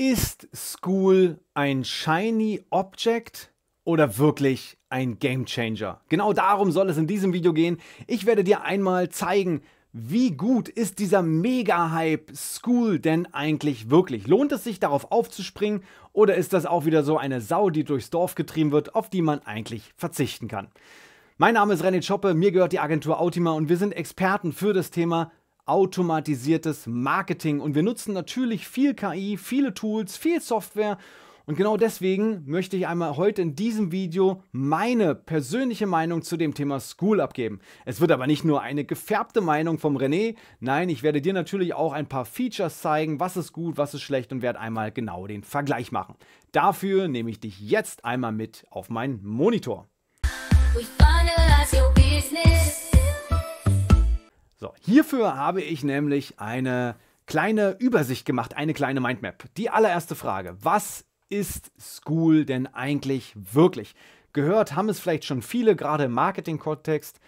Ist School ein Shiny Object oder wirklich ein Game Changer? Genau darum soll es in diesem Video gehen. Ich werde dir einmal zeigen, wie gut ist dieser Mega-Hype School denn eigentlich wirklich? Lohnt es sich darauf aufzuspringen oder ist das auch wieder so eine Sau, die durchs Dorf getrieben wird, auf die man eigentlich verzichten kann? Mein Name ist René Schoppe, mir gehört die Agentur Autima und wir sind Experten für das Thema automatisiertes Marketing. Und wir nutzen natürlich viel KI, viele Tools, viel Software. Und genau deswegen möchte ich einmal heute in diesem Video meine persönliche Meinung zu dem Thema School abgeben. Es wird aber nicht nur eine gefärbte Meinung vom René, nein, ich werde dir natürlich auch ein paar Features zeigen, was ist gut, was ist schlecht und werde einmal genau den Vergleich machen. Dafür nehme ich dich jetzt einmal mit auf meinen Monitor. We finalize your business. So, hierfür habe ich nämlich eine kleine Übersicht gemacht, eine kleine Mindmap. Die allererste Frage, was ist School denn eigentlich wirklich? Gehört haben es vielleicht schon viele, gerade im Marketing-Kontext,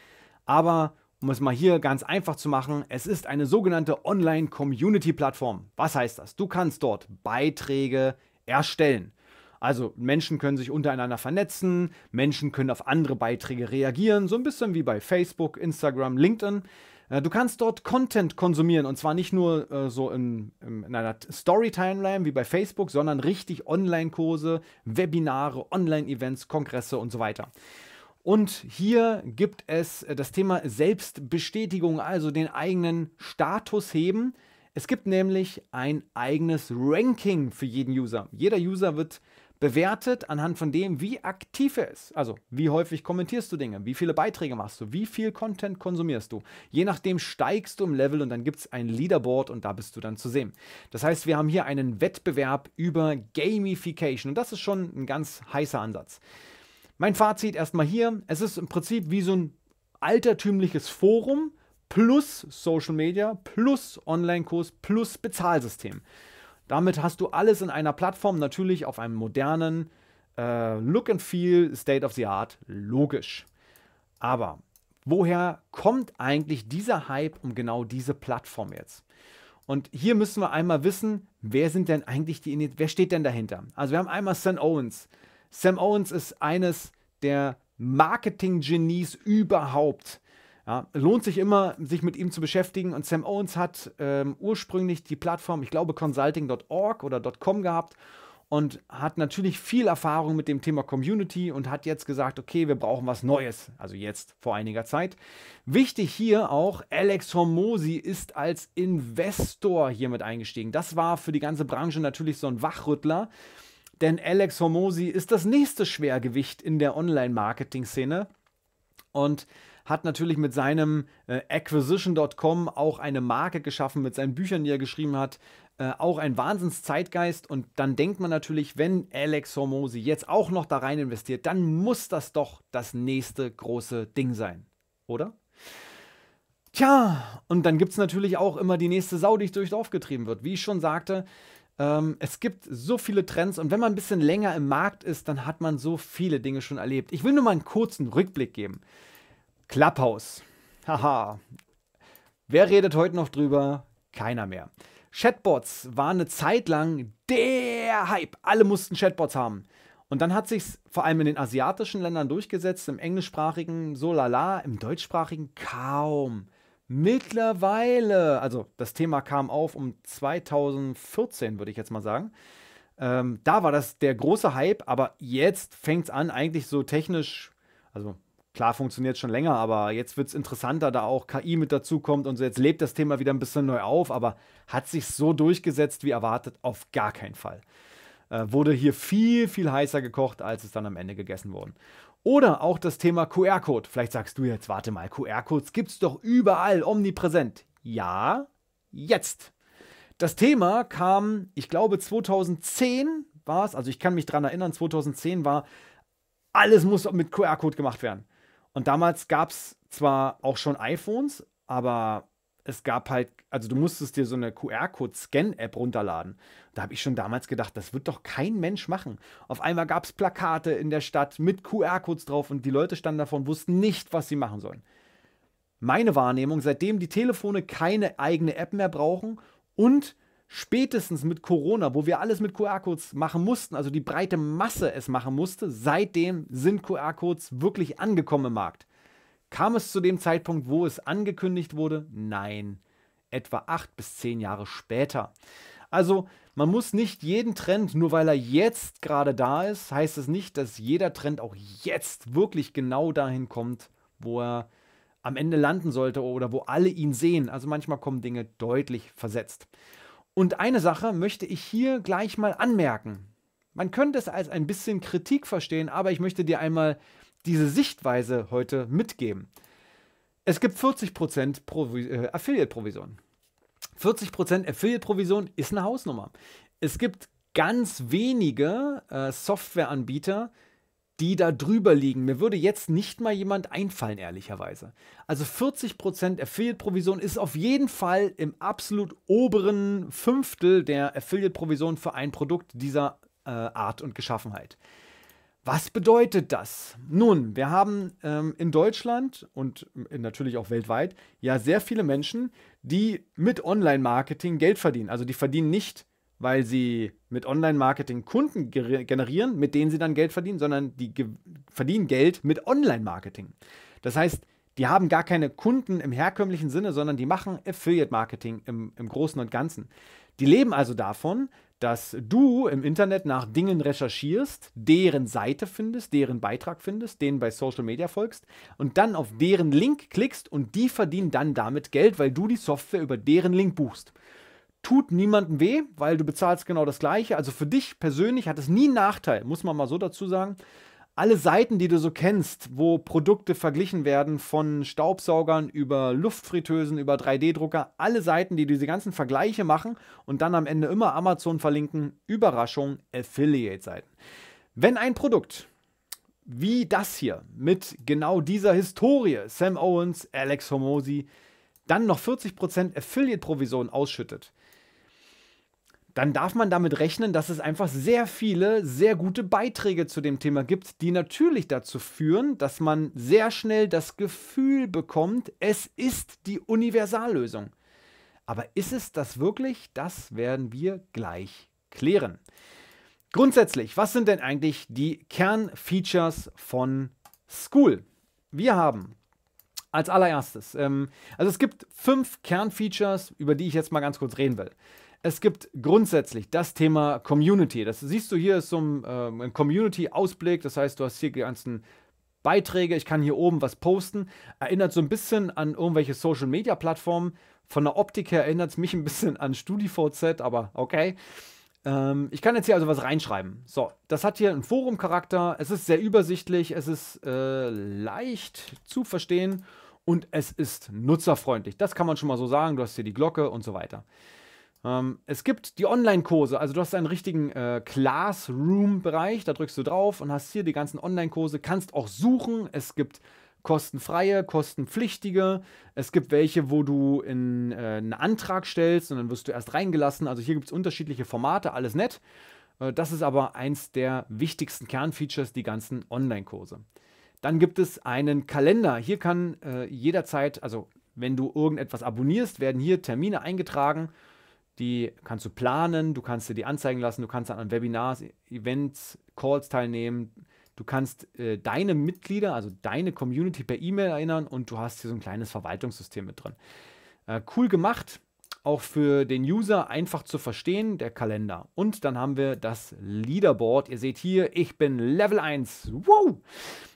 aber um es mal hier ganz einfach zu machen, es ist eine sogenannte Online-Community-Plattform. Was heißt das? Du kannst dort Beiträge erstellen. Also Menschen können sich untereinander vernetzen, Menschen können auf andere Beiträge reagieren, so ein bisschen wie bei Facebook, Instagram, LinkedIn. Äh, du kannst dort Content konsumieren und zwar nicht nur äh, so in, in einer Story-Timeline wie bei Facebook, sondern richtig Online-Kurse, Webinare, Online-Events, Kongresse und so weiter. Und hier gibt es äh, das Thema Selbstbestätigung, also den eigenen Status heben. Es gibt nämlich ein eigenes Ranking für jeden User. Jeder User wird bewertet anhand von dem, wie aktiv er ist. Also, wie häufig kommentierst du Dinge, wie viele Beiträge machst du, wie viel Content konsumierst du. Je nachdem steigst du im Level und dann gibt es ein Leaderboard und da bist du dann zu sehen. Das heißt, wir haben hier einen Wettbewerb über Gamification und das ist schon ein ganz heißer Ansatz. Mein Fazit erstmal hier, es ist im Prinzip wie so ein altertümliches Forum plus Social Media plus Online-Kurs plus Bezahlsystem. Damit hast du alles in einer Plattform, natürlich auf einem modernen äh, Look and Feel, State of the Art, logisch. Aber woher kommt eigentlich dieser Hype um genau diese Plattform jetzt? Und hier müssen wir einmal wissen, wer sind denn eigentlich die, wer steht denn dahinter? Also wir haben einmal Sam Owens. Sam Owens ist eines der Marketing-Genies überhaupt. Ja, lohnt sich immer, sich mit ihm zu beschäftigen. Und Sam Owens hat ähm, ursprünglich die Plattform, ich glaube, consulting.org oder .com gehabt und hat natürlich viel Erfahrung mit dem Thema Community und hat jetzt gesagt, okay, wir brauchen was Neues. Also jetzt vor einiger Zeit. Wichtig hier auch, Alex Hormosi ist als Investor hiermit eingestiegen. Das war für die ganze Branche natürlich so ein Wachrüttler. Denn Alex Hormosi ist das nächste Schwergewicht in der Online-Marketing-Szene. Und hat natürlich mit seinem äh, Acquisition.com auch eine Marke geschaffen, mit seinen Büchern, die er geschrieben hat. Äh, auch ein Wahnsinnszeitgeist. Und dann denkt man natürlich, wenn Alex Hormosi jetzt auch noch da rein investiert, dann muss das doch das nächste große Ding sein, oder? Tja, und dann gibt es natürlich auch immer die nächste Sau, die durchs Dorf getrieben wird. Wie ich schon sagte, ähm, es gibt so viele Trends und wenn man ein bisschen länger im Markt ist, dann hat man so viele Dinge schon erlebt. Ich will nur mal einen kurzen Rückblick geben. Clubhouse. Haha. Wer redet heute noch drüber? Keiner mehr. Chatbots waren eine Zeit lang der Hype. Alle mussten Chatbots haben. Und dann hat sich vor allem in den asiatischen Ländern durchgesetzt, im englischsprachigen so lala, im deutschsprachigen kaum. Mittlerweile, also das Thema kam auf um 2014, würde ich jetzt mal sagen. Ähm, da war das der große Hype, aber jetzt fängt es an, eigentlich so technisch, also klar funktioniert schon länger, aber jetzt wird es interessanter, da auch KI mit dazukommt und so. Jetzt lebt das Thema wieder ein bisschen neu auf, aber hat sich so durchgesetzt wie erwartet? Auf gar keinen Fall. Äh, wurde hier viel, viel heißer gekocht, als es dann am Ende gegessen worden. Oder auch das Thema QR-Code. Vielleicht sagst du jetzt, warte mal, QR-Codes gibt es doch überall, omnipräsent. Ja, jetzt. Das Thema kam, ich glaube, 2010 war es, also ich kann mich dran erinnern, 2010 war, alles muss mit QR-Code gemacht werden. Und damals gab es zwar auch schon iPhones, aber es gab halt, also du musstest dir so eine QR-Code-Scan-App runterladen. Da habe ich schon damals gedacht, das wird doch kein Mensch machen. Auf einmal gab es Plakate in der Stadt mit QR-Codes drauf und die Leute standen davon, wussten nicht, was sie machen sollen. Meine Wahrnehmung, seitdem die Telefone keine eigene App mehr brauchen und spätestens mit Corona, wo wir alles mit QR-Codes machen mussten, also die breite Masse es machen musste, seitdem sind QR-Codes wirklich angekommen im Markt. Kam es zu dem Zeitpunkt, wo es angekündigt wurde? Nein, etwa acht bis zehn Jahre später. Also man muss nicht jeden Trend, nur weil er jetzt gerade da ist, heißt es nicht, dass jeder Trend auch jetzt wirklich genau dahin kommt, wo er am Ende landen sollte oder wo alle ihn sehen. Also manchmal kommen Dinge deutlich versetzt. Und eine Sache möchte ich hier gleich mal anmerken. Man könnte es als ein bisschen Kritik verstehen, aber ich möchte dir einmal diese Sichtweise heute mitgeben. Es gibt 40% äh, Affiliate-Provision. 40% Affiliate-Provision ist eine Hausnummer. Es gibt ganz wenige äh, Softwareanbieter, die da drüber liegen. Mir würde jetzt nicht mal jemand einfallen, ehrlicherweise. Also 40% Affiliate-Provision ist auf jeden Fall im absolut oberen Fünftel der Affiliate-Provision für ein Produkt dieser äh, Art und Geschaffenheit. Was bedeutet das? Nun, wir haben ähm, in Deutschland und natürlich auch weltweit ja sehr viele Menschen, die mit Online-Marketing Geld verdienen. Also die verdienen nicht weil sie mit Online-Marketing Kunden generieren, mit denen sie dann Geld verdienen, sondern die ge verdienen Geld mit Online-Marketing. Das heißt, die haben gar keine Kunden im herkömmlichen Sinne, sondern die machen Affiliate-Marketing im, im Großen und Ganzen. Die leben also davon, dass du im Internet nach Dingen recherchierst, deren Seite findest, deren Beitrag findest, denen bei Social Media folgst und dann auf deren Link klickst und die verdienen dann damit Geld, weil du die Software über deren Link buchst tut niemandem weh, weil du bezahlst genau das Gleiche. Also für dich persönlich hat es nie einen Nachteil, muss man mal so dazu sagen. Alle Seiten, die du so kennst, wo Produkte verglichen werden, von Staubsaugern über Luftfritteusen, über 3D-Drucker, alle Seiten, die diese ganzen Vergleiche machen und dann am Ende immer Amazon verlinken, Überraschung, Affiliate-Seiten. Wenn ein Produkt wie das hier mit genau dieser Historie, Sam Owens, Alex Homosi, dann noch 40% Affiliate-Provision ausschüttet, dann darf man damit rechnen, dass es einfach sehr viele, sehr gute Beiträge zu dem Thema gibt, die natürlich dazu führen, dass man sehr schnell das Gefühl bekommt, es ist die Universallösung. Aber ist es das wirklich? Das werden wir gleich klären. Grundsätzlich, was sind denn eigentlich die Kernfeatures von School? Wir haben als allererstes, ähm, also es gibt fünf Kernfeatures, über die ich jetzt mal ganz kurz reden will. Es gibt grundsätzlich das Thema Community. Das siehst du hier ist so ein, äh, ein Community-Ausblick. Das heißt, du hast hier die ganzen Beiträge. Ich kann hier oben was posten. Erinnert so ein bisschen an irgendwelche Social-Media-Plattformen. Von der Optik her erinnert es mich ein bisschen an StudiVZ, aber okay. Ähm, ich kann jetzt hier also was reinschreiben. So, das hat hier einen Forum-Charakter. Es ist sehr übersichtlich. Es ist äh, leicht zu verstehen. Und es ist nutzerfreundlich. Das kann man schon mal so sagen. Du hast hier die Glocke und so weiter. Ähm, es gibt die Online-Kurse, also du hast einen richtigen äh, Classroom-Bereich, da drückst du drauf und hast hier die ganzen Online-Kurse, kannst auch suchen. Es gibt kostenfreie, kostenpflichtige. Es gibt welche, wo du in, äh, einen Antrag stellst und dann wirst du erst reingelassen. Also hier gibt es unterschiedliche Formate, alles nett. Äh, das ist aber eins der wichtigsten Kernfeatures, die ganzen Online-Kurse. Dann gibt es einen Kalender. Hier kann äh, jederzeit, also wenn du irgendetwas abonnierst, werden hier Termine eingetragen die kannst du planen, du kannst dir die anzeigen lassen, du kannst an Webinars, Events, Calls teilnehmen, du kannst äh, deine Mitglieder, also deine Community per E-Mail erinnern und du hast hier so ein kleines Verwaltungssystem mit drin. Äh, cool gemacht, auch für den User einfach zu verstehen, der Kalender. Und dann haben wir das Leaderboard. Ihr seht hier, ich bin Level 1. Wow!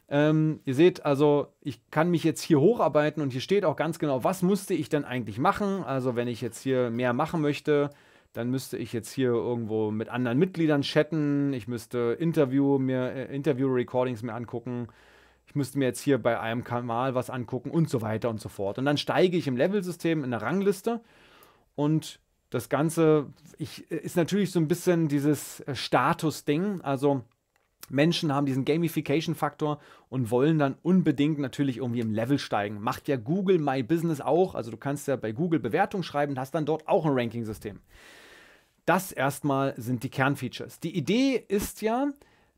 Ähm, ihr seht also, ich kann mich jetzt hier hocharbeiten und hier steht auch ganz genau, was musste ich denn eigentlich machen. Also wenn ich jetzt hier mehr machen möchte, dann müsste ich jetzt hier irgendwo mit anderen Mitgliedern chatten, ich müsste Interview mir, äh, Interview-Recordings mir angucken, ich müsste mir jetzt hier bei einem Kanal was angucken und so weiter und so fort. Und dann steige ich im Level-System in der Rangliste und das Ganze ich, äh, ist natürlich so ein bisschen dieses äh, Status-Ding. Also Menschen haben diesen Gamification-Faktor und wollen dann unbedingt natürlich irgendwie im Level steigen. Macht ja Google My Business auch. Also du kannst ja bei Google Bewertung schreiben und hast dann dort auch ein Ranking-System. Das erstmal sind die Kernfeatures. Die Idee ist ja,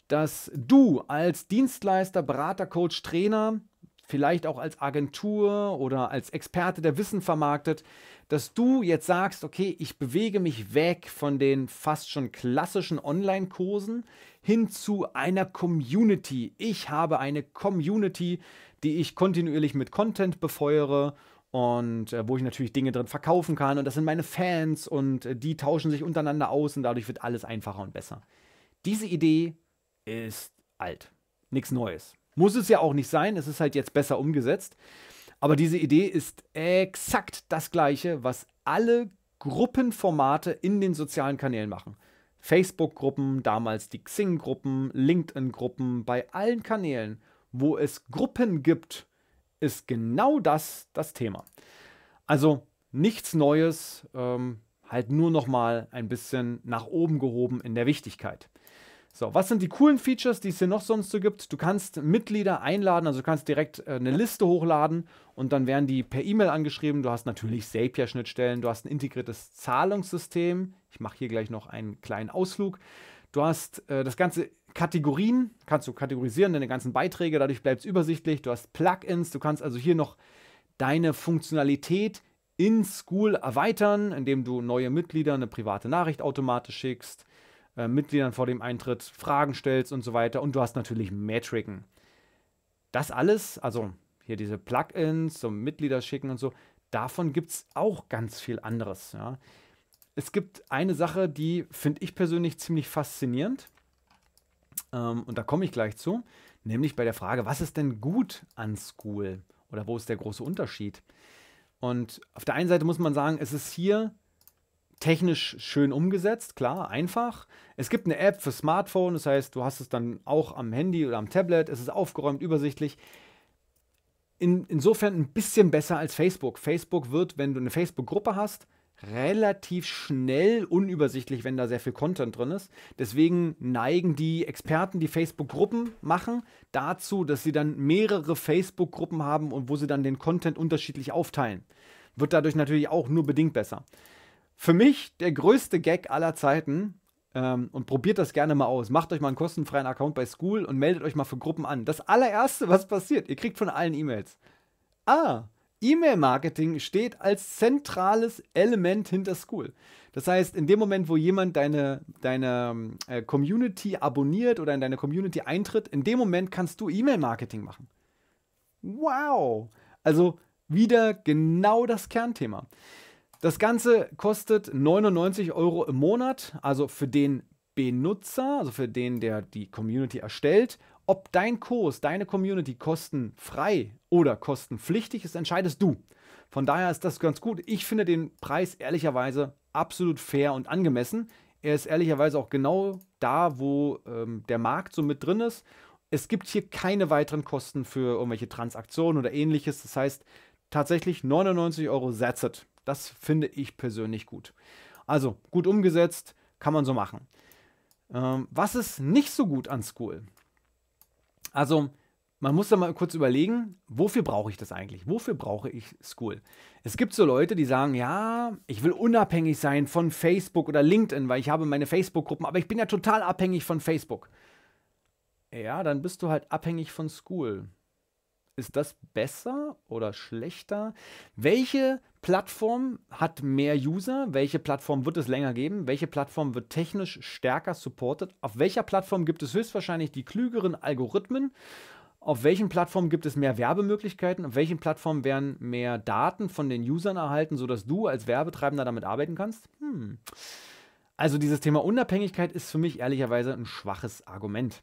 dass du als Dienstleister, Berater, Coach, Trainer, vielleicht auch als Agentur oder als Experte, der Wissen vermarktet, dass du jetzt sagst, okay, ich bewege mich weg von den fast schon klassischen Online-Kursen hin zu einer Community. Ich habe eine Community, die ich kontinuierlich mit Content befeuere und äh, wo ich natürlich Dinge drin verkaufen kann und das sind meine Fans und äh, die tauschen sich untereinander aus und dadurch wird alles einfacher und besser. Diese Idee ist alt, nichts Neues. Muss es ja auch nicht sein, es ist halt jetzt besser umgesetzt. Aber diese Idee ist exakt das gleiche, was alle Gruppenformate in den sozialen Kanälen machen. Facebook-Gruppen, damals die Xing-Gruppen, LinkedIn-Gruppen, bei allen Kanälen, wo es Gruppen gibt, ist genau das das Thema. Also nichts Neues, ähm, halt nur noch mal ein bisschen nach oben gehoben in der Wichtigkeit. So, was sind die coolen Features, die es hier noch sonst so gibt? Du kannst Mitglieder einladen, also du kannst direkt äh, eine Liste hochladen und dann werden die per E-Mail angeschrieben. Du hast natürlich Zapier-Schnittstellen, du hast ein integriertes Zahlungssystem. Ich mache hier gleich noch einen kleinen Ausflug. Du hast äh, das ganze Kategorien, kannst du kategorisieren, deine ganzen Beiträge, dadurch bleibt es übersichtlich. Du hast Plugins, du kannst also hier noch deine Funktionalität in School erweitern, indem du neue Mitglieder eine private Nachricht automatisch schickst äh, Mitgliedern vor dem Eintritt Fragen stellst und so weiter. Und du hast natürlich Metriken. Das alles, also hier diese Plugins zum Mitglieder schicken und so, davon gibt es auch ganz viel anderes. Ja. Es gibt eine Sache, die finde ich persönlich ziemlich faszinierend. Ähm, und da komme ich gleich zu. Nämlich bei der Frage, was ist denn gut an School? Oder wo ist der große Unterschied? Und auf der einen Seite muss man sagen, es ist hier technisch schön umgesetzt, klar, einfach. Es gibt eine App für Smartphone, das heißt, du hast es dann auch am Handy oder am Tablet, es ist aufgeräumt, übersichtlich. In, insofern ein bisschen besser als Facebook. Facebook wird, wenn du eine Facebook-Gruppe hast, relativ schnell unübersichtlich, wenn da sehr viel Content drin ist. Deswegen neigen die Experten, die Facebook-Gruppen machen, dazu, dass sie dann mehrere Facebook-Gruppen haben und wo sie dann den Content unterschiedlich aufteilen. Wird dadurch natürlich auch nur bedingt besser für mich der größte Gag aller Zeiten. Ähm, und probiert das gerne mal aus. Macht euch mal einen kostenfreien Account bei School und meldet euch mal für Gruppen an. Das allererste, was passiert, ihr kriegt von allen E-Mails. Ah, E-Mail-Marketing steht als zentrales Element hinter School. Das heißt, in dem Moment, wo jemand deine, deine äh, Community abonniert oder in deine Community eintritt, in dem Moment kannst du E-Mail-Marketing machen. Wow! Also wieder genau das Kernthema. Das Ganze kostet 99 Euro im Monat, also für den Benutzer, also für den, der die Community erstellt. Ob dein Kurs, deine Community kostenfrei oder kostenpflichtig ist, entscheidest du. Von daher ist das ganz gut. Ich finde den Preis ehrlicherweise absolut fair und angemessen. Er ist ehrlicherweise auch genau da, wo ähm, der Markt so mit drin ist. Es gibt hier keine weiteren Kosten für irgendwelche Transaktionen oder ähnliches. Das heißt, tatsächlich 99 Euro, that's das finde ich persönlich gut. Also gut umgesetzt, kann man so machen. Ähm, was ist nicht so gut an School? Also man muss da mal kurz überlegen, wofür brauche ich das eigentlich? Wofür brauche ich School? Es gibt so Leute, die sagen, ja, ich will unabhängig sein von Facebook oder LinkedIn, weil ich habe meine Facebook-Gruppen, aber ich bin ja total abhängig von Facebook. Ja, dann bist du halt abhängig von School. Ist das besser oder schlechter? Welche Plattform hat mehr User? Welche Plattform wird es länger geben? Welche Plattform wird technisch stärker supported? Auf welcher Plattform gibt es höchstwahrscheinlich die klügeren Algorithmen? Auf welchen Plattformen gibt es mehr Werbemöglichkeiten? Auf welchen Plattformen werden mehr Daten von den Usern erhalten, sodass du als Werbetreibender damit arbeiten kannst? Hm. Also dieses Thema Unabhängigkeit ist für mich ehrlicherweise ein schwaches Argument.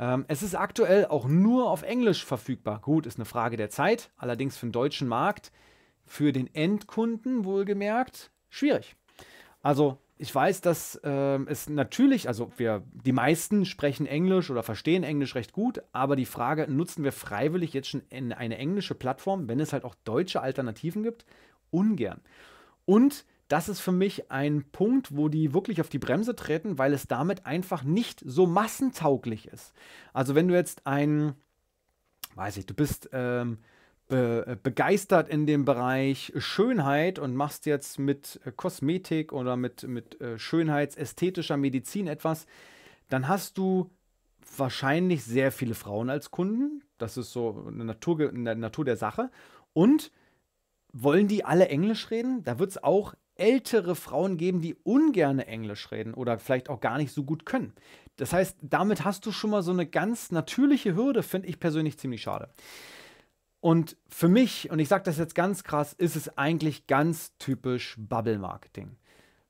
Ähm, es ist aktuell auch nur auf Englisch verfügbar. Gut, ist eine Frage der Zeit, allerdings für den deutschen Markt, für den Endkunden wohlgemerkt, schwierig. Also ich weiß, dass ähm, es natürlich, also wir, die meisten sprechen Englisch oder verstehen Englisch recht gut, aber die Frage, nutzen wir freiwillig jetzt schon eine englische Plattform, wenn es halt auch deutsche Alternativen gibt? Ungern. Und das ist für mich ein Punkt, wo die wirklich auf die Bremse treten, weil es damit einfach nicht so massentauglich ist. Also wenn du jetzt ein, weiß ich, du bist ähm, be äh, begeistert in dem Bereich Schönheit und machst jetzt mit äh, Kosmetik oder mit, mit äh, Schönheitsästhetischer Medizin etwas, dann hast du wahrscheinlich sehr viele Frauen als Kunden. Das ist so eine Natur, eine Natur der Sache. Und wollen die alle Englisch reden? Da wird es auch ältere Frauen geben, die ungerne Englisch reden oder vielleicht auch gar nicht so gut können. Das heißt, damit hast du schon mal so eine ganz natürliche Hürde, finde ich persönlich ziemlich schade. Und für mich, und ich sage das jetzt ganz krass, ist es eigentlich ganz typisch Bubble-Marketing.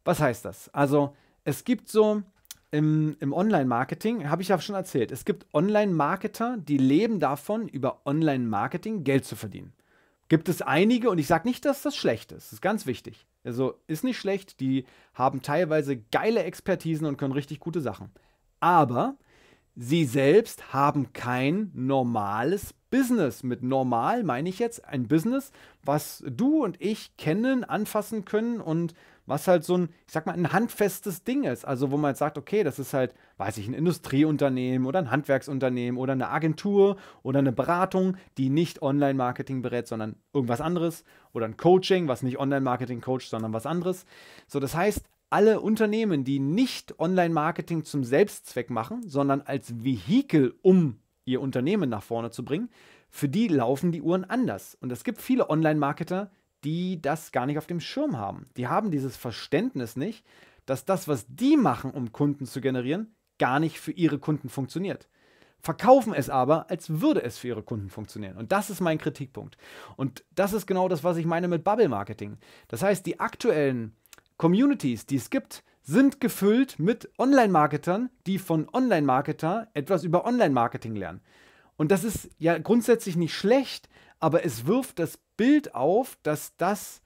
Was heißt das? Also, es gibt so im, im Online-Marketing, habe ich ja schon erzählt, es gibt Online-Marketer, die leben davon, über Online-Marketing Geld zu verdienen. Gibt es einige, und ich sage nicht, dass das schlecht ist, das ist ganz wichtig. Also ist nicht schlecht, die haben teilweise geile Expertisen und können richtig gute Sachen. Aber sie selbst haben kein normales Business. Mit normal meine ich jetzt ein Business, was du und ich kennen, anfassen können und was halt so ein, ich sag mal, ein handfestes Ding ist. Also wo man jetzt sagt, okay, das ist halt, weiß ich, ein Industrieunternehmen oder ein Handwerksunternehmen oder eine Agentur oder eine Beratung, die nicht Online-Marketing berät, sondern irgendwas anderes. Oder ein Coaching, was nicht Online-Marketing coacht, sondern was anderes. So, das heißt, alle Unternehmen, die nicht Online-Marketing zum Selbstzweck machen, sondern als Vehikel, um ihr Unternehmen nach vorne zu bringen, für die laufen die Uhren anders. Und es gibt viele Online-Marketer, die das gar nicht auf dem Schirm haben. Die haben dieses Verständnis nicht, dass das, was die machen, um Kunden zu generieren, gar nicht für ihre Kunden funktioniert. Verkaufen es aber, als würde es für ihre Kunden funktionieren. Und das ist mein Kritikpunkt. Und das ist genau das, was ich meine mit Bubble Marketing. Das heißt, die aktuellen Communities, die es gibt, sind gefüllt mit Online-Marketern, die von online marketern etwas über Online-Marketing lernen. Und das ist ja grundsätzlich nicht schlecht, aber es wirft das Bild auf, dass das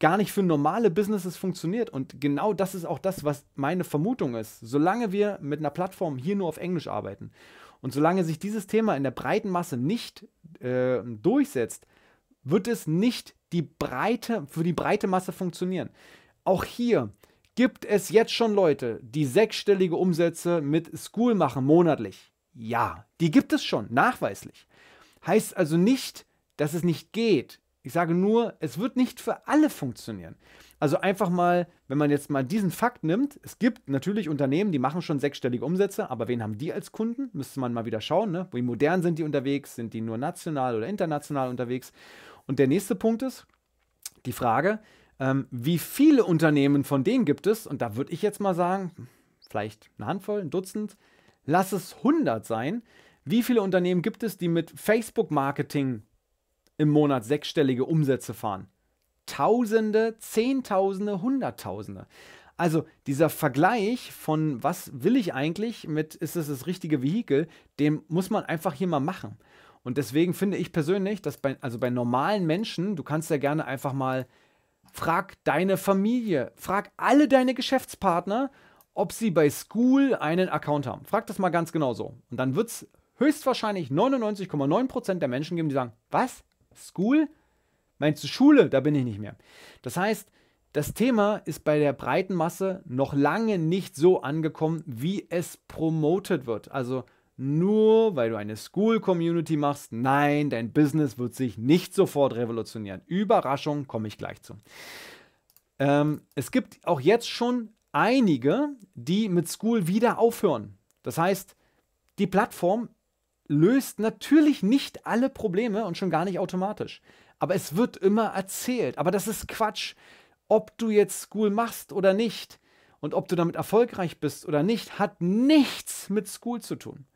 gar nicht für normale Businesses funktioniert. Und genau das ist auch das, was meine Vermutung ist. Solange wir mit einer Plattform hier nur auf Englisch arbeiten und solange sich dieses Thema in der breiten Masse nicht äh, durchsetzt, wird es nicht die breite, für die breite Masse funktionieren. Auch hier gibt es jetzt schon Leute, die sechsstellige Umsätze mit School machen monatlich. Ja, die gibt es schon, nachweislich. Heißt also nicht, dass es nicht geht. Ich sage nur, es wird nicht für alle funktionieren. Also einfach mal, wenn man jetzt mal diesen Fakt nimmt, es gibt natürlich Unternehmen, die machen schon sechsstellige Umsätze, aber wen haben die als Kunden? Müsste man mal wieder schauen, ne? wie modern sind die unterwegs, sind die nur national oder international unterwegs? Und der nächste Punkt ist die Frage, ähm, wie viele Unternehmen von denen gibt es? Und da würde ich jetzt mal sagen, vielleicht eine Handvoll, ein Dutzend, lass es 100 sein. Wie viele Unternehmen gibt es, die mit Facebook-Marketing im Monat sechsstellige Umsätze fahren. Tausende, Zehntausende, Hunderttausende. Also dieser Vergleich von was will ich eigentlich mit ist es das, das richtige Vehikel, den muss man einfach hier mal machen. Und deswegen finde ich persönlich, dass bei, also bei normalen Menschen, du kannst ja gerne einfach mal frag deine Familie, frag alle deine Geschäftspartner, ob sie bei School einen Account haben. Frag das mal ganz genau so. Und dann wird es höchstwahrscheinlich 99,9% der Menschen geben, die sagen, was? School? Meinst du Schule? Da bin ich nicht mehr. Das heißt, das Thema ist bei der breiten Masse noch lange nicht so angekommen, wie es promotet wird. Also nur weil du eine School-Community machst, nein, dein Business wird sich nicht sofort revolutionieren. Überraschung, komme ich gleich zu. Ähm, es gibt auch jetzt schon einige, die mit School wieder aufhören. Das heißt, die Plattform löst natürlich nicht alle Probleme und schon gar nicht automatisch. Aber es wird immer erzählt. Aber das ist Quatsch. Ob du jetzt School machst oder nicht und ob du damit erfolgreich bist oder nicht, hat nichts mit School zu tun.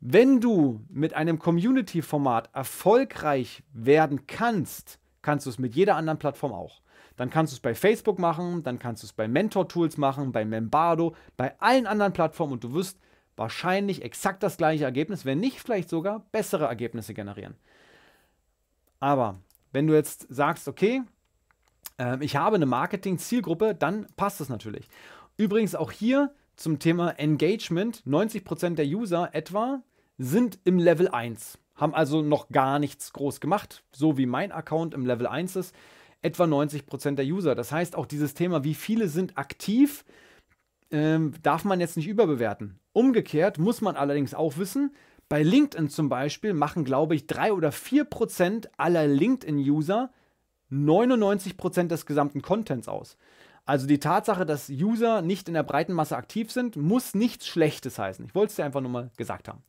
Wenn du mit einem Community-Format erfolgreich werden kannst, kannst du es mit jeder anderen Plattform auch. Dann kannst du es bei Facebook machen, dann kannst du es bei Mentor-Tools machen, bei Membardo, bei allen anderen Plattformen und du wirst wahrscheinlich exakt das gleiche Ergebnis, wenn nicht vielleicht sogar bessere Ergebnisse generieren. Aber wenn du jetzt sagst, okay, äh, ich habe eine Marketing-Zielgruppe, dann passt es natürlich. Übrigens auch hier zum Thema Engagement, 90% der User etwa sind im Level 1, haben also noch gar nichts groß gemacht, so wie mein Account im Level 1 ist, etwa 90% der User. Das heißt auch dieses Thema, wie viele sind aktiv, ähm, darf man jetzt nicht überbewerten. Umgekehrt muss man allerdings auch wissen, bei LinkedIn zum Beispiel machen, glaube ich, 3 oder 4 Prozent aller LinkedIn-User 99 Prozent des gesamten Contents aus. Also die Tatsache, dass User nicht in der breiten Masse aktiv sind, muss nichts Schlechtes heißen. Ich wollte es dir einfach nur mal gesagt haben.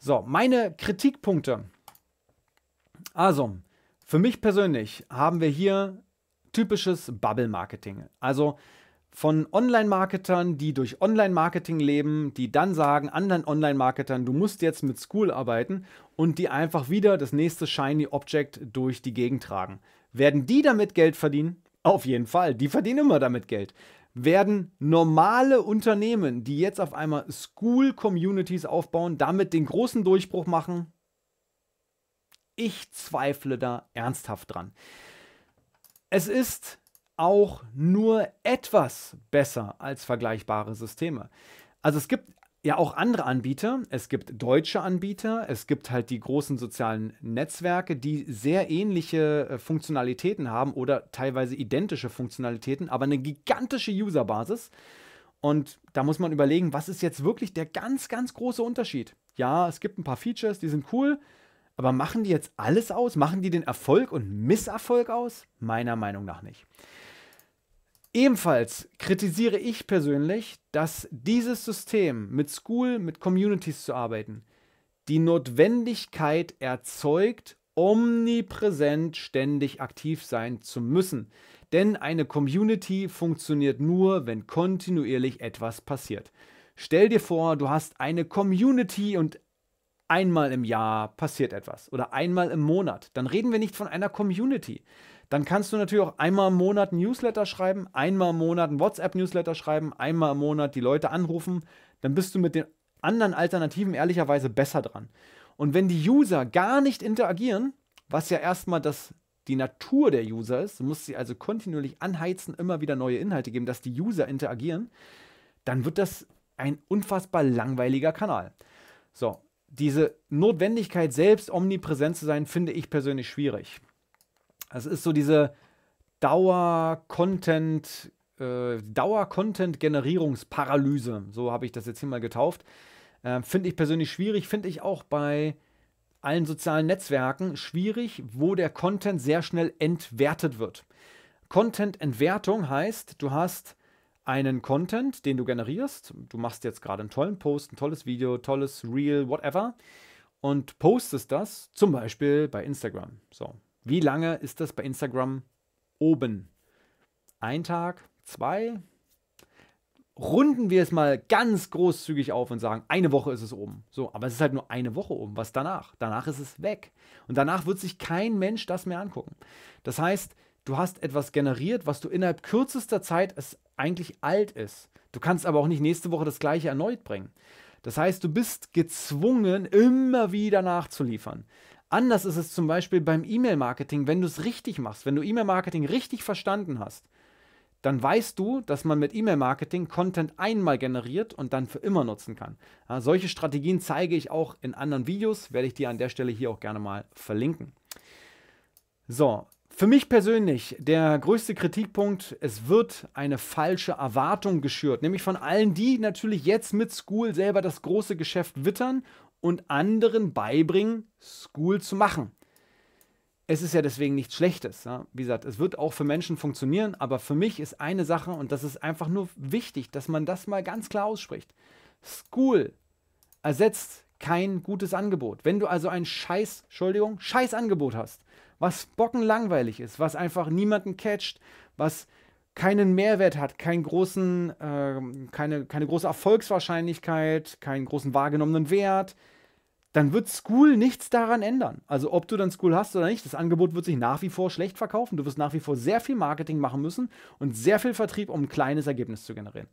So, meine Kritikpunkte. Also, für mich persönlich haben wir hier typisches Bubble-Marketing. Also, von Online-Marketern, die durch Online-Marketing leben, die dann sagen anderen Online-Marketern, du musst jetzt mit School arbeiten und die einfach wieder das nächste Shiny Object durch die Gegend tragen. Werden die damit Geld verdienen? Auf jeden Fall, die verdienen immer damit Geld. Werden normale Unternehmen, die jetzt auf einmal School-Communities aufbauen, damit den großen Durchbruch machen? Ich zweifle da ernsthaft dran. Es ist auch nur etwas besser als vergleichbare Systeme. Also es gibt ja auch andere Anbieter, es gibt deutsche Anbieter, es gibt halt die großen sozialen Netzwerke, die sehr ähnliche äh, Funktionalitäten haben oder teilweise identische Funktionalitäten, aber eine gigantische Userbasis. Und da muss man überlegen, was ist jetzt wirklich der ganz, ganz große Unterschied? Ja, es gibt ein paar Features, die sind cool, aber machen die jetzt alles aus? Machen die den Erfolg und Misserfolg aus? Meiner Meinung nach nicht. Ebenfalls kritisiere ich persönlich, dass dieses System mit School, mit Communities zu arbeiten, die Notwendigkeit erzeugt, omnipräsent ständig aktiv sein zu müssen. Denn eine Community funktioniert nur, wenn kontinuierlich etwas passiert. Stell dir vor, du hast eine Community und einmal im Jahr passiert etwas oder einmal im Monat. Dann reden wir nicht von einer Community. Dann kannst du natürlich auch einmal im Monat ein Newsletter schreiben, einmal im Monat ein WhatsApp-Newsletter schreiben, einmal im Monat die Leute anrufen. Dann bist du mit den anderen Alternativen ehrlicherweise besser dran. Und wenn die User gar nicht interagieren, was ja erstmal das, die Natur der User ist, du musst sie also kontinuierlich anheizen, immer wieder neue Inhalte geben, dass die User interagieren, dann wird das ein unfassbar langweiliger Kanal. So, diese Notwendigkeit selbst omnipräsent zu sein, finde ich persönlich schwierig. Es ist so diese Dauer-Content, äh, Dauer-Content-Generierungsparalyse, so habe ich das jetzt hier mal getauft. Äh, finde ich persönlich schwierig, finde ich auch bei allen sozialen Netzwerken schwierig, wo der Content sehr schnell entwertet wird. Content-Entwertung heißt, du hast einen Content, den du generierst. Du machst jetzt gerade einen tollen Post, ein tolles Video, tolles Reel, whatever. Und postest das zum Beispiel bei Instagram. So, wie lange ist das bei Instagram oben? Ein Tag, zwei? Runden wir es mal ganz großzügig auf und sagen, eine Woche ist es oben. So, aber es ist halt nur eine Woche oben. Was danach? Danach ist es weg. Und danach wird sich kein Mensch das mehr angucken. Das heißt, du hast etwas generiert, was du innerhalb kürzester Zeit es eigentlich alt ist. Du kannst aber auch nicht nächste Woche das gleiche erneut bringen. Das heißt, du bist gezwungen, immer wieder nachzuliefern. Anders ist es zum Beispiel beim E-Mail-Marketing, wenn du es richtig machst, wenn du E-Mail-Marketing richtig verstanden hast, dann weißt du, dass man mit E-Mail-Marketing Content einmal generiert und dann für immer nutzen kann. Ja, solche Strategien zeige ich auch in anderen Videos, werde ich dir an der Stelle hier auch gerne mal verlinken. So, für mich persönlich der größte Kritikpunkt, es wird eine falsche Erwartung geschürt, nämlich von allen, die natürlich jetzt mit School selber das große Geschäft wittern und anderen beibringen, School zu machen. Es ist ja deswegen nichts Schlechtes. Ja? Wie gesagt, es wird auch für Menschen funktionieren, aber für mich ist eine Sache, und das ist einfach nur wichtig, dass man das mal ganz klar ausspricht. School ersetzt kein gutes Angebot. Wenn du also ein Scheiß, Entschuldigung, Scheißangebot hast, was bockenlangweilig ist, was einfach niemanden catcht, was keinen Mehrwert hat, keinen großen, äh, keine, keine große Erfolgswahrscheinlichkeit, keinen großen wahrgenommenen Wert, dann wird School nichts daran ändern. Also ob du dann School hast oder nicht, das Angebot wird sich nach wie vor schlecht verkaufen. Du wirst nach wie vor sehr viel Marketing machen müssen und sehr viel Vertrieb, um ein kleines Ergebnis zu generieren.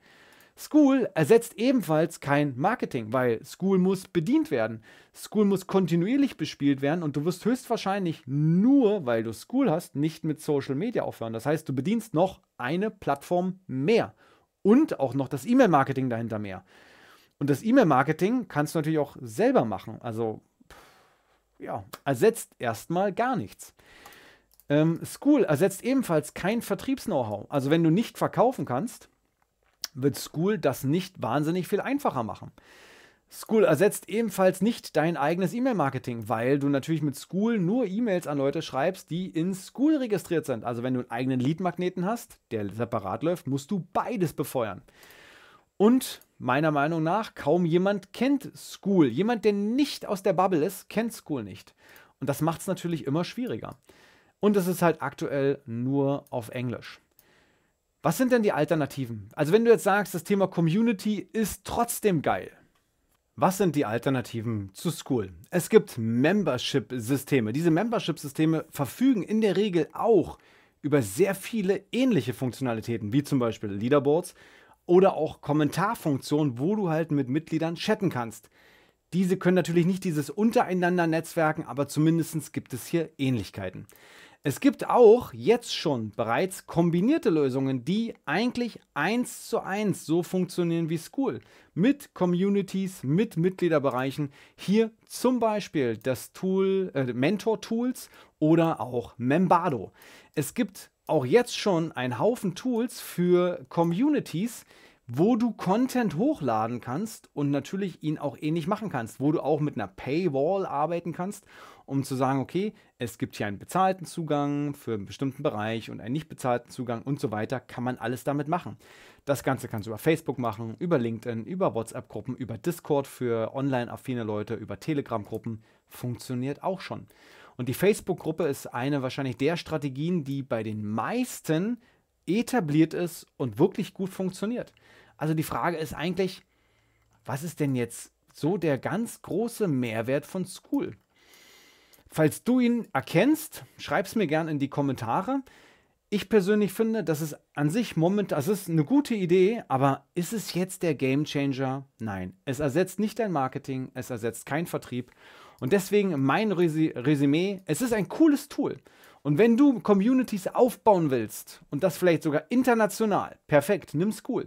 School ersetzt ebenfalls kein Marketing, weil School muss bedient werden. School muss kontinuierlich bespielt werden und du wirst höchstwahrscheinlich nur, weil du School hast, nicht mit Social Media aufhören. Das heißt, du bedienst noch eine Plattform mehr und auch noch das E-Mail-Marketing dahinter mehr. Und das E-Mail-Marketing kannst du natürlich auch selber machen. Also, ja, ersetzt erstmal gar nichts. Ähm, School ersetzt ebenfalls kein Vertriebs-Know-how. Also, wenn du nicht verkaufen kannst, wird School das nicht wahnsinnig viel einfacher machen. School ersetzt ebenfalls nicht dein eigenes E-Mail-Marketing, weil du natürlich mit School nur E-Mails an Leute schreibst, die in School registriert sind. Also wenn du einen eigenen Lead-Magneten hast, der separat läuft, musst du beides befeuern. Und meiner Meinung nach, kaum jemand kennt School. Jemand, der nicht aus der Bubble ist, kennt School nicht. Und das macht es natürlich immer schwieriger. Und es ist halt aktuell nur auf Englisch. Was sind denn die Alternativen? Also wenn du jetzt sagst, das Thema Community ist trotzdem geil. Was sind die Alternativen zu School? Es gibt Membership-Systeme. Diese Membership-Systeme verfügen in der Regel auch über sehr viele ähnliche Funktionalitäten, wie zum Beispiel Leaderboards oder auch Kommentarfunktionen, wo du halt mit Mitgliedern chatten kannst. Diese können natürlich nicht dieses untereinander Netzwerken, aber zumindest gibt es hier Ähnlichkeiten. Es gibt auch jetzt schon bereits kombinierte Lösungen, die eigentlich eins zu eins so funktionieren wie School. Mit Communities, mit Mitgliederbereichen. Hier zum Beispiel das Tool äh, Mentor Tools oder auch Membado. Es gibt auch jetzt schon einen Haufen Tools für Communities, wo du Content hochladen kannst und natürlich ihn auch ähnlich machen kannst, wo du auch mit einer Paywall arbeiten kannst um zu sagen, okay, es gibt hier einen bezahlten Zugang für einen bestimmten Bereich und einen nicht bezahlten Zugang und so weiter, kann man alles damit machen. Das Ganze kannst du über Facebook machen, über LinkedIn, über WhatsApp-Gruppen, über Discord für online-affine Leute, über Telegram-Gruppen, funktioniert auch schon. Und die Facebook-Gruppe ist eine wahrscheinlich der Strategien, die bei den meisten etabliert ist und wirklich gut funktioniert. Also die Frage ist eigentlich, was ist denn jetzt so der ganz große Mehrwert von School? Falls du ihn erkennst, schreib es mir gerne in die Kommentare. Ich persönlich finde, das ist an sich momentan, also das ist eine gute Idee, aber ist es jetzt der Gamechanger? Nein, es ersetzt nicht dein Marketing, es ersetzt keinen Vertrieb. Und deswegen mein Resü Resümee, es ist ein cooles Tool. Und wenn du Communities aufbauen willst und das vielleicht sogar international, perfekt, nimm's cool.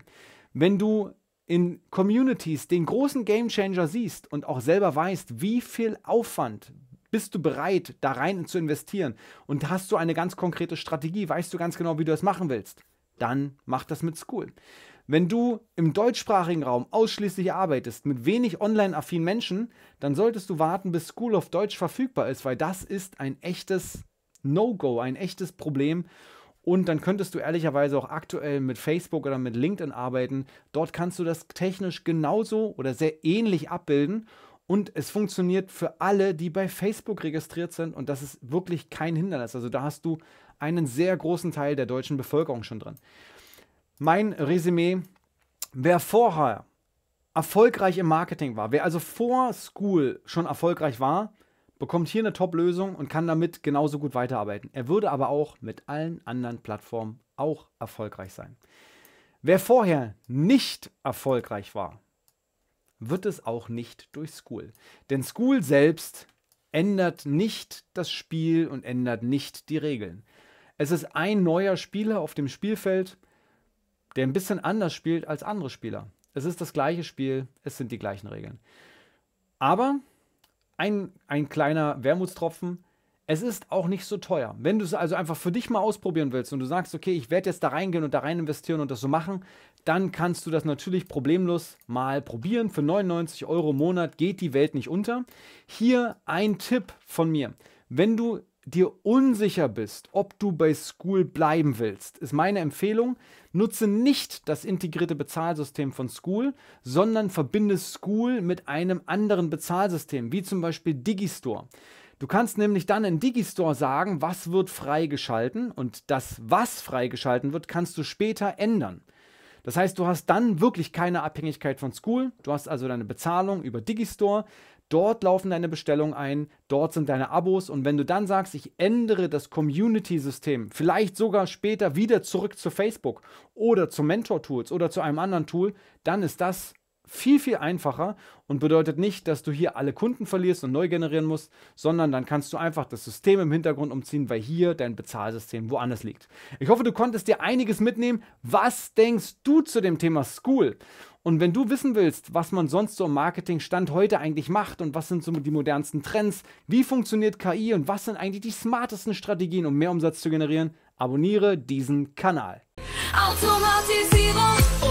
Wenn du in Communities den großen Gamechanger siehst und auch selber weißt, wie viel Aufwand bist du bereit, da rein zu investieren? Und hast du eine ganz konkrete Strategie? Weißt du ganz genau, wie du das machen willst? Dann mach das mit School. Wenn du im deutschsprachigen Raum ausschließlich arbeitest mit wenig online-affinen Menschen, dann solltest du warten, bis School of Deutsch verfügbar ist, weil das ist ein echtes No-Go, ein echtes Problem. Und dann könntest du ehrlicherweise auch aktuell mit Facebook oder mit LinkedIn arbeiten. Dort kannst du das technisch genauso oder sehr ähnlich abbilden und es funktioniert für alle, die bei Facebook registriert sind. Und das ist wirklich kein Hindernis. Also da hast du einen sehr großen Teil der deutschen Bevölkerung schon drin. Mein Resümee, wer vorher erfolgreich im Marketing war, wer also vor School schon erfolgreich war, bekommt hier eine Top-Lösung und kann damit genauso gut weiterarbeiten. Er würde aber auch mit allen anderen Plattformen auch erfolgreich sein. Wer vorher nicht erfolgreich war, wird es auch nicht durch School. Denn School selbst ändert nicht das Spiel und ändert nicht die Regeln. Es ist ein neuer Spieler auf dem Spielfeld, der ein bisschen anders spielt als andere Spieler. Es ist das gleiche Spiel, es sind die gleichen Regeln. Aber ein, ein kleiner Wermutstropfen, es ist auch nicht so teuer. Wenn du es also einfach für dich mal ausprobieren willst und du sagst, okay, ich werde jetzt da reingehen und da rein investieren und das so machen, dann kannst du das natürlich problemlos mal probieren. Für 99 Euro im Monat geht die Welt nicht unter. Hier ein Tipp von mir. Wenn du dir unsicher bist, ob du bei School bleiben willst, ist meine Empfehlung, nutze nicht das integrierte Bezahlsystem von School, sondern verbinde School mit einem anderen Bezahlsystem, wie zum Beispiel Digistore. Du kannst nämlich dann in Digistore sagen, was wird freigeschalten und das, was freigeschalten wird, kannst du später ändern. Das heißt, du hast dann wirklich keine Abhängigkeit von School. Du hast also deine Bezahlung über Digistore. Dort laufen deine Bestellungen ein, dort sind deine Abos und wenn du dann sagst, ich ändere das Community-System, vielleicht sogar später wieder zurück zu Facebook oder zu Mentor-Tools oder zu einem anderen Tool, dann ist das viel, viel einfacher und bedeutet nicht, dass du hier alle Kunden verlierst und neu generieren musst, sondern dann kannst du einfach das System im Hintergrund umziehen, weil hier dein Bezahlsystem woanders liegt. Ich hoffe, du konntest dir einiges mitnehmen. Was denkst du zu dem Thema School? Und wenn du wissen willst, was man sonst so im Marketingstand heute eigentlich macht und was sind so die modernsten Trends, wie funktioniert KI und was sind eigentlich die smartesten Strategien, um mehr Umsatz zu generieren, abonniere diesen Kanal. Automatisierung.